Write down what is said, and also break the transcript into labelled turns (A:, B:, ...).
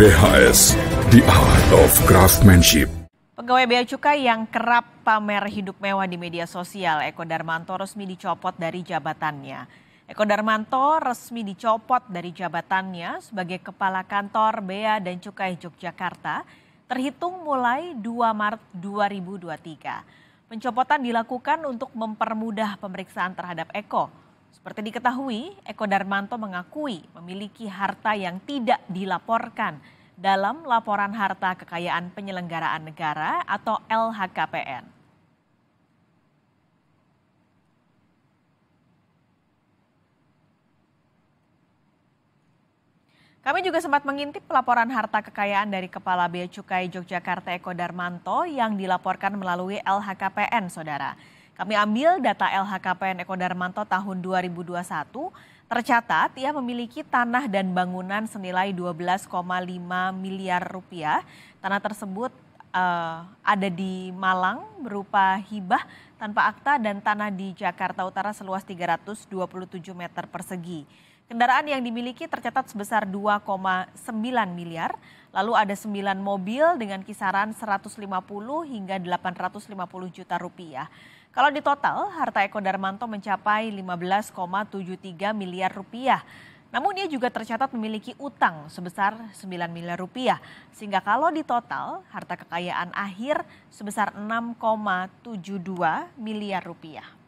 A: BHS, The Art of Craftsmanship. Pegawai Bea Cukai yang kerap pamer hidup mewah di media sosial, Eko Darmanto resmi dicopot dari jabatannya. Eko Darmanto resmi dicopot dari jabatannya sebagai Kepala Kantor Bea dan Cukai Yogyakarta, terhitung mulai 2 Maret 2023. Pencopotan dilakukan untuk mempermudah pemeriksaan terhadap Eko seperti diketahui, Eko Darmanto mengakui memiliki harta yang tidak dilaporkan dalam laporan harta kekayaan penyelenggaraan negara atau LHKPN. Kami juga sempat mengintip pelaporan harta kekayaan dari Kepala Bea Cukai Yogyakarta Eko Darmanto yang dilaporkan melalui LHKPN, Saudara. Kami ambil data LHKPN Eko Darmanto tahun 2021, tercatat ia memiliki tanah dan bangunan senilai 12,5 miliar rupiah. Tanah tersebut uh, ada di Malang berupa hibah tanpa akta dan tanah di Jakarta Utara seluas 327 meter persegi. Kendaraan yang dimiliki tercatat sebesar 2,9 miliar. Lalu ada 9 mobil dengan kisaran 150 hingga 850 juta rupiah. Kalau di total, harta Eko Darmanto mencapai 15,73 miliar rupiah. Namun ia juga tercatat memiliki utang sebesar 9 miliar rupiah. Sehingga kalau ditotal harta kekayaan akhir sebesar 6,72 miliar rupiah.